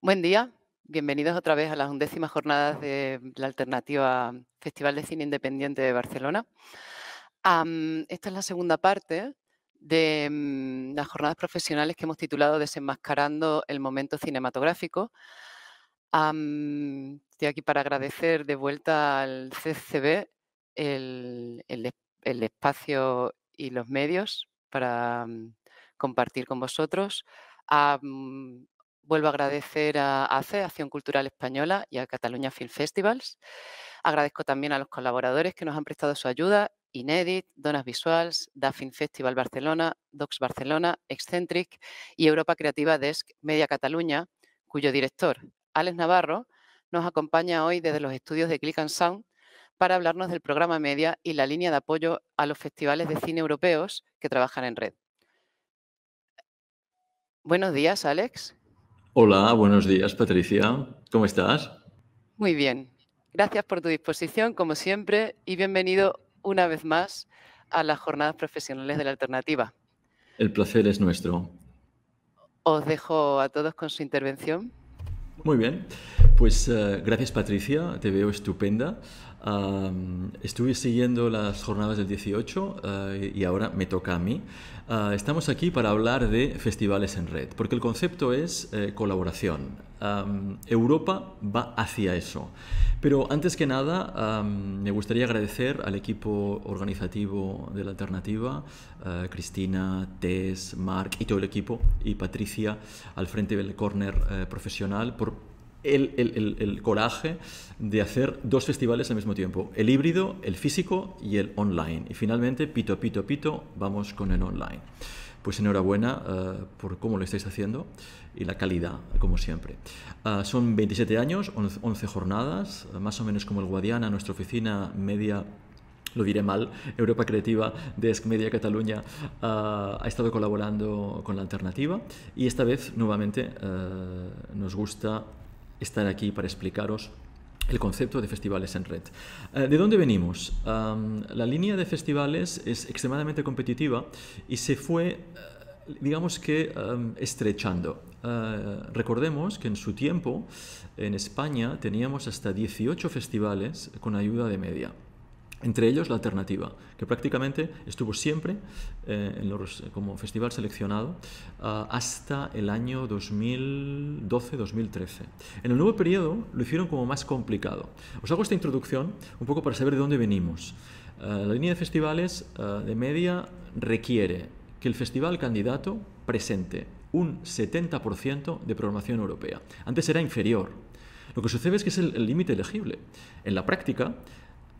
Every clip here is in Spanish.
Buen día, bienvenidos otra vez a las undécimas jornadas de la alternativa Festival de Cine Independiente de Barcelona. esta es la segunda parte de mm, las jornadas profesionales que hemos titulado Desenmascarando el momento cinematográfico, estoy aquí para agradecer de vuelta al CCB el, espacio y los medios para mm, compartir con vosotros. vuelvo a agradecer a ACE, Acción Cultural Española, y a Cataluña Film Festivals. Agradezco también a los colaboradores que nos han prestado su ayuda, Inedit, Donas Visuals, Dafin Festival Barcelona, Docs Barcelona, Excentric y Europa Creativa Desk Media Cataluña, cuyo director, Alex Navarro, nos acompaña hoy desde los estudios de Click and Sound para hablarnos del programa Media y la línea de apoyo a los festivales de cine europeos que trabajan en red. Buenos días, Alex. Hola, buenos días, Patricia. ¿Cómo estás? Muy bien. Gracias por tu disposición, como siempre, y bienvenido una vez más a las jornadas profesionales de la alternativa. El placer es nuestro. Os dejo a todos con su intervención. Muy bien. Pues eh, gracias Patricia, te veo estupenda. estuve siguiendo las jornadas del 18 eh, y ahora me toca a mí. Ah, estamos aquí para hablar de festivales en red, porque el concepto es eh, colaboración. Europa va hacia eso. Pero antes que nada, me gustaría agradecer al equipo organizativo de la alternativa, Cristina, Tess, Mark y todo el equipo, y Patricia al frente del corner profesional, por el, coraje de hacer dos festivales al mismo tiempo, el híbrido, el físico y el online. Y finalmente, pito, pito, pito, vamos con el online. Pues enhorabuena eh, por cómo lo estáis haciendo y la calidad, como siempre. Ah, son 27 años, 11 jornadas, más o menos como el Guadiana, nuestra oficina media lo diré mal, Europa Creativa, Desk Media Cataluña, ah, ha estado colaborando con la alternativa y esta vez nuevamente eh, nos gusta estar aquí para explicaros el concepto de festivales en red. Eh, ¿De dónde venimos? la línea de festivales es extremadamente competitiva y se fue, eh, digamos que, estrechando. Eh, recordemos que en su tiempo en España teníamos hasta 18 festivales con ayuda de media. Entre ellos la alternativa, que prácticamente estuvo siempre eh, eh, como festival seleccionado ah, hasta el año 2012-2013. En el nuevo periodo lo hicieron como más complicado. Os hago esta introducción un poco para saber de dónde venimos. Ah, la línea de festivales ah, de media requiere que el festival candidato presente un 70% de programación europea. Antes era inferior. Lo que sucede es que es el límite elegible. En la práctica,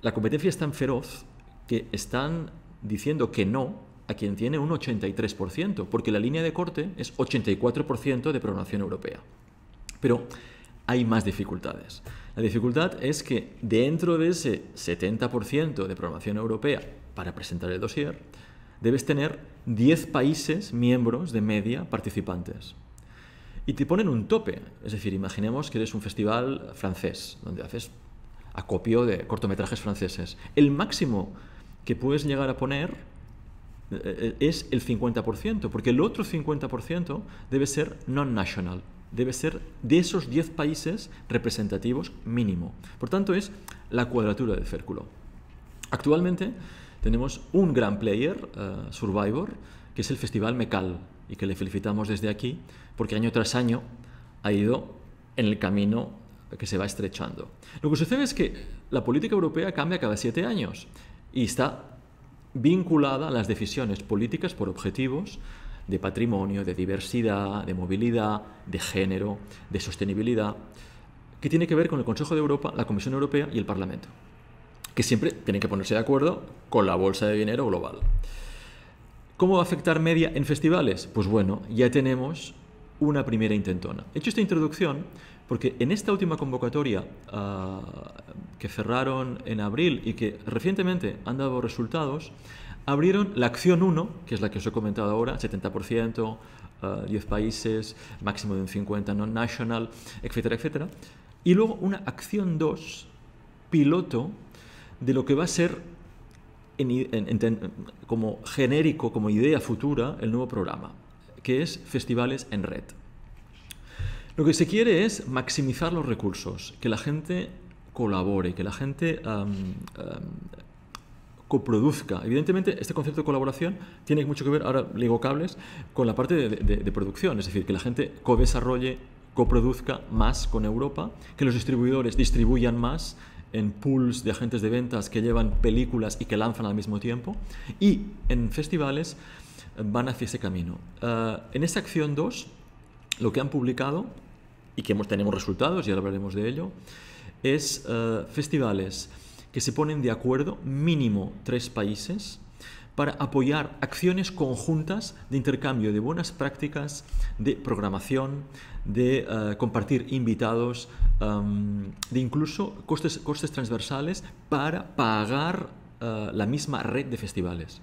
la competencia es tan feroz que están diciendo que no a quien tiene un 83%, porque la línea de corte es 84% de programación europea. Pero hay más dificultades. La dificultad es que dentro de ese 70% de programación europea para presentar el dossier, debes tener 10 países miembros de media participantes. Y te ponen un tope. Es decir, imaginemos que eres un festival francés, donde haces acopio de cortometrajes franceses. El máximo que puedes llegar a poner eh, eh, es el 50%, porque el otro 50% debe ser non-national, debe ser de esos 10 países representativos mínimo. Por tanto, es la cuadratura del círculo. Actualmente tenemos un gran player, eh, Survivor, que es el Festival Mecal, y que le felicitamos desde aquí, porque año tras año ha ido en el camino que se va estrechando. Lo que sucede es que la política europea cambia cada siete años y está vinculada a las decisiones políticas por objetivos de patrimonio, de diversidad, de movilidad, de género, de sostenibilidad, que tiene que ver con el Consejo de Europa, la Comisión Europea y el Parlamento, que siempre tienen que ponerse de acuerdo con la bolsa de dinero global. ¿Cómo va a afectar media en festivales? Pues bueno, ya tenemos una primera intentona. He hecho esta introducción porque en esta última convocatoria ah, que cerraron en abril y que recientemente han dado resultados, abrieron la acción 1, que es la que os he comentado ahora, 70%, 10 ah, países, máximo de un 50 no national etcétera, etcétera. Y luego una acción 2, piloto, de lo que va a ser como genérico, como idea futura, el nuevo programa que es festivales en red. Lo que se quiere es maximizar los recursos, que la gente colabore, que la gente coproduzca. Evidentemente, este concepto de colaboración tiene mucho que ver, ahora le cables, con la parte de, de producción, es decir, que la gente co-desarrolle, coproduzca más con Europa, que los distribuidores distribuyan más en pools de agentes de ventas que llevan películas y que lanzan al mismo tiempo, y en festivales van hacia ese camino. Eh, en esta acción 2, lo que han publicado, y que hemos, tenemos resultados, ya hablaremos de ello, es eh, festivales que se ponen de acuerdo, mínimo tres países, para apoyar acciones conjuntas de intercambio de buenas prácticas, de programación, de eh, compartir invitados, em, de incluso costes, costes transversales para pagar la misma red de festivales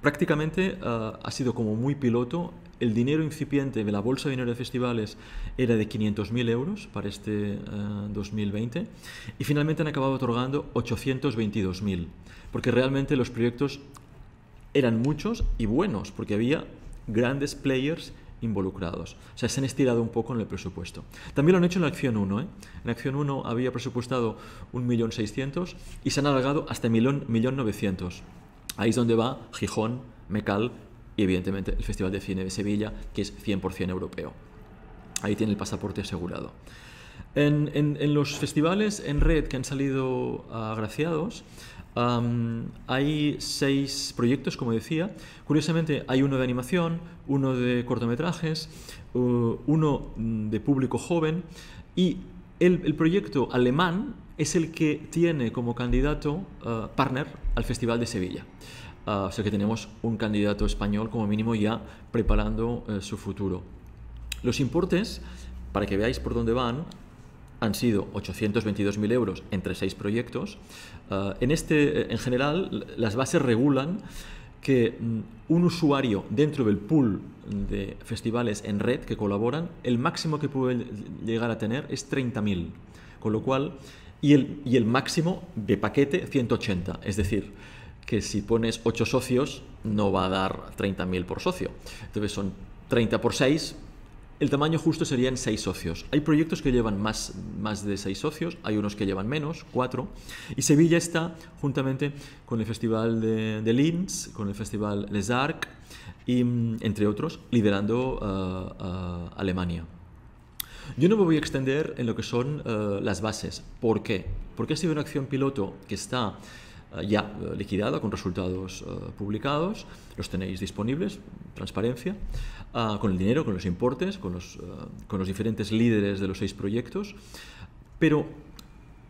prácticamente ah, ha sido como muy piloto. El dinero incipiente de la bolsa de dinero de festivales era de 500.000 euros para este 2020 ah, y finalmente han acabado otorgando 822.000, porque realmente los proyectos eran muchos y buenos, porque había grandes players involucrados. O sea, se han estirado un poco en el presupuesto. También lo han hecho en la acción 1. ¿eh? En la acción 1 había presupuestado 1.600.000 y se han alargado hasta 1.900.000. Ahí es donde va Gijón, Mecal y evidentemente el Festival de Cine de Sevilla, que es 100% europeo. Ahí tiene el pasaporte asegurado. En, los festivales en red que han salido agraciados, hay seis proyectos, como decía. Curiosamente, hay uno de animación, uno de cortometrajes, uno de público joven y el, proyecto alemán es el que tiene como candidato eh, partner al Festival de Sevilla. Ah, o sea que tenemos un candidato español como mínimo ya preparando eh, su futuro. Los importes, para que veáis por dónde van, han sido 822.000 euros entre seis proyectos. Eh, en, este, eh, en general, las bases regulan que mm, un usuario dentro del pool de festivales en red que colaboran, el máximo que puede llegar a tener es 30.000, con lo cual, y el, y el máximo de paquete 180, es decir, que si pones 8 socios no va a dar 30.000 por socio. Entonces son 30 por 6, el tamaño justo serían seis socios. Hay proyectos que llevan más, más de seis socios, hay unos que llevan menos, cuatro. Y Sevilla está juntamente con el Festival de, Linz, con el Festival Les Arcs, y, mm, entre otros, liderando eh, Alemania. Yo no me voy a extender en lo que son eh, las bases. ¿Por qué? Porque ha sido una acción piloto que está Ah, ya eh, liquidado con resultados eh, publicados, los tenéis disponibles, transparencia, ah, con el dinero, con los importes, con los, eh, con los diferentes líderes de los seis proyectos. Pero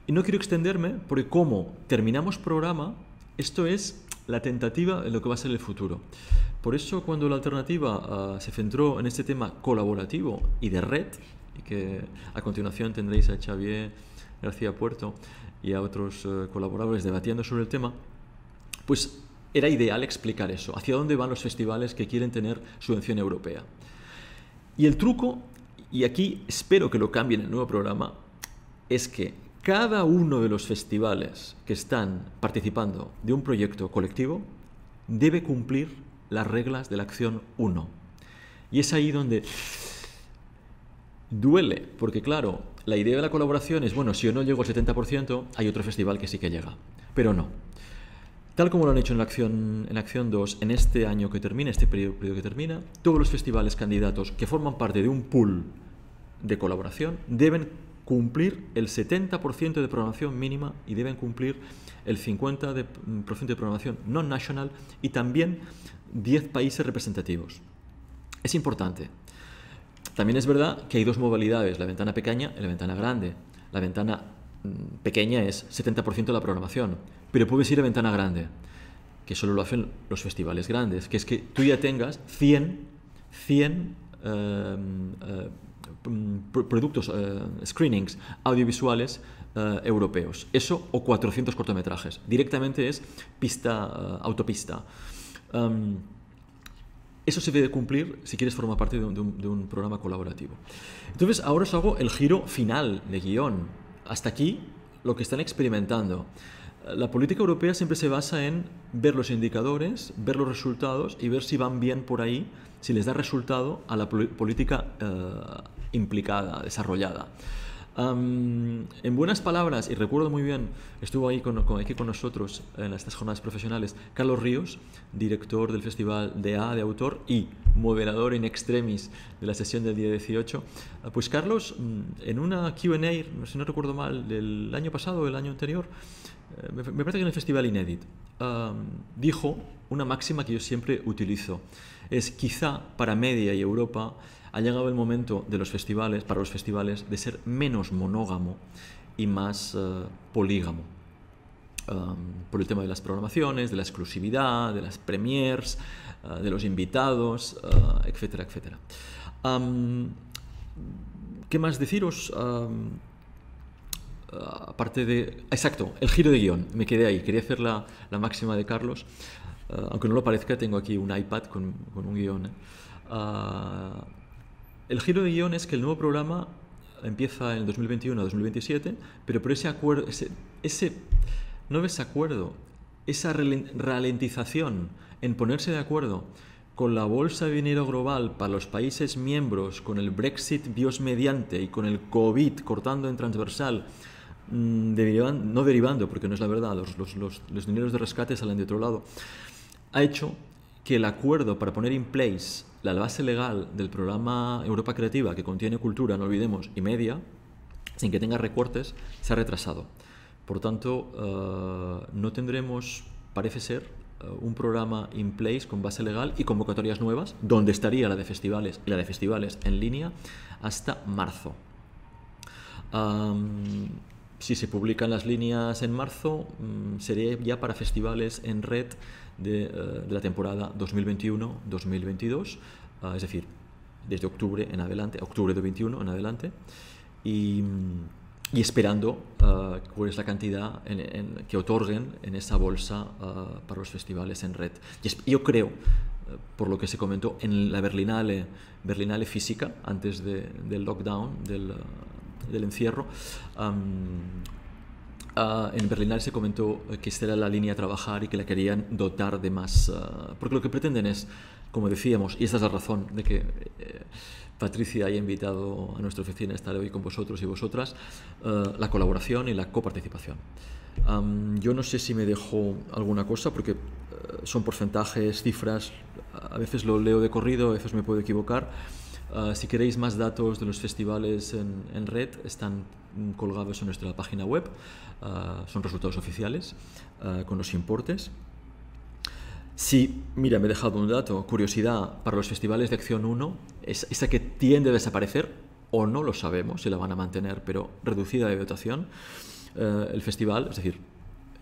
no quiero extenderme porque como terminamos programa, esto es la tentativa en lo que va a ser el futuro. Por eso cuando la alternativa ah, se centró en este tema colaborativo y de red, y que a continuación tendréis a Xavier García Puerto, y a otros eh, colaboradores debatiendo sobre el tema, pues era ideal explicar eso, hacia dónde van los festivales que quieren tener subvención europea. Y el truco, y aquí espero que lo cambien en el nuevo programa, es que cada uno de los festivales que están participando de un proyecto colectivo debe cumplir las reglas de la acción 1. Y es ahí donde duele, porque claro, la idea de la colaboración es, bueno, si yo no llego al 70%, hay otro festival que sí que llega, pero no. Tal como lo han hecho en la acción, en acción 2, en este año que termina, este periodo, que termina, todos los festivales candidatos que forman parte de un pool de colaboración deben cumplir el 70% de programación mínima y deben cumplir el 50% de, mm, de programación no nacional y también 10 países representativos. Es importante, también es verdad que hay dos modalidades, la ventana pequeña y la ventana grande. La ventana mm, pequeña es 70% de la programación, pero puedes ir a ventana grande, que solo lo hacen los festivales grandes, que es que tú ya tengas 100, 100 em, eh, mm, productos, eh, screenings audiovisuales eh, europeos. Eso o 400 cortometrajes. Directamente es pista, autopista. Em, eso se debe cumplir si quieres formar parte de un, programa colaborativo. Entonces, ahora os hago el giro final de guión. Hasta aquí lo que están experimentando. La política europea siempre se basa en ver los indicadores, ver los resultados y ver si van bien por ahí, si les da resultado a la política eh, implicada, desarrollada en buenas palabras, y recuerdo muy bien, estuvo ahí con, aquí con nosotros en estas jornadas profesionales Carlos Ríos, director del Festival de A de Autor y moderador in extremis de la sesión del día 18. Ah, pues Carlos, mm, en una QA, si no recuerdo mal, del año pasado o del año anterior, eh, me, parece que en el Festival Inédit, dijo una máxima que yo siempre utilizo. Es quizá para Media y Europa ha llegado el momento de los festivales, para los festivales, de ser menos monógamo y más eh, polígamo. por el tema de las programaciones, de la exclusividad, de las premiers, eh, de los invitados, etc. Eh, etcétera, etcétera. ¿Qué más deciros? aparte de... Exacto, el giro de guión. Me quedé ahí. Quería hacer la, la máxima de Carlos. aunque no lo parezca, tengo aquí un iPad con, con un guión. ¿eh? Ah, el giro de guión es que el nuevo programa empieza en 2021 2027, pero por ese acuerdo, ese, ese no ese acuerdo, esa ralentización en ponerse de acuerdo con la bolsa de dinero global para los países miembros, con el Brexit Dios mediante y con el COVID cortando en transversal, mm, no derivando, porque no es la verdad, los, los, los, los dineros de rescate salen de otro lado, ha hecho que el acuerdo para poner in place la base legal del programa Europa Creativa, que contiene cultura, no olvidemos, y media, sin que tenga recortes, se ha retrasado. Por tanto, eh, no tendremos, parece ser, eh, un programa in place con base legal y convocatorias nuevas, donde estaría la de festivales y la de festivales en línea, hasta marzo. si se publican las líneas en marzo, mm, sería ya para festivales en red eh, de, la temporada 2021-2022, ah, es decir, desde octubre en adelante, octubre de 21 en adelante, y, esperando ah, cuál es la cantidad que otorguen en esa bolsa ah, para los festivales en red. Y yo creo eh, por lo que se comentó en la Berlinale, Berlinale física, antes del lockdown, del, encierro, Ah, en Berlinal se comentó eh, que esta era la línea a trabajar y que la querían dotar de más. Ah, porque lo que pretenden es, como decíamos, y esta es la razón de que eh, Patricia haya invitado a nuestra oficina a estar hoy con vosotros y vosotras, ah, la colaboración y la coparticipación. yo no sé si me dejo alguna cosa porque eh, son porcentajes, cifras, a veces lo leo de corrido, a veces me puedo equivocar. Ah, si queréis más datos de los festivales en, red, están colgados en nuestra página web. Ah, son resultados oficiales ah, con los importes. Si, mira, me he dejado un dato. Curiosidad, para los festivales de acción 1, esa que tiende a desaparecer, o no lo sabemos si la van a mantener, pero reducida de dotación, el festival, es decir,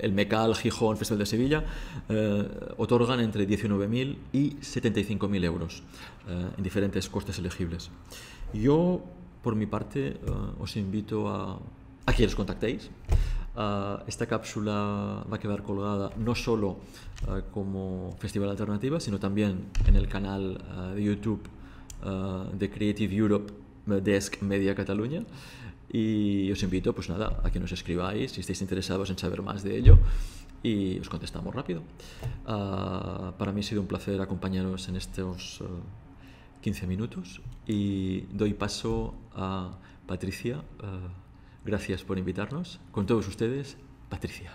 el Mecal, Gijón, Festival de Sevilla, eh, otorgan entre 19.000 y 75.000 euros eh, en diferentes costes elegibles. Yo, por mi parte, eh, os invito a, que os contactéis. esta cápsula va a quedar colgada no solo como Festival Alternativa, sino también en el canal de YouTube de Creative Europe Desk Media Cataluña. Y os invito, pues nada, a que nos escribáis si estáis interesados en saber más de ello y os contestamos rápido. Ah, para mí ha sido un placer acompañaros en estos 15 eh, minutos y doy paso a Patricia. Ah, gracias por invitarnos. Con todos ustedes, Patricia.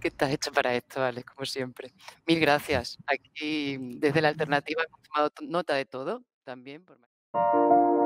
¿Qué estás hecho para esto, Alex, como siempre? Mil gracias. Aquí, desde la alternativa, he tomado nota de todo también. Por...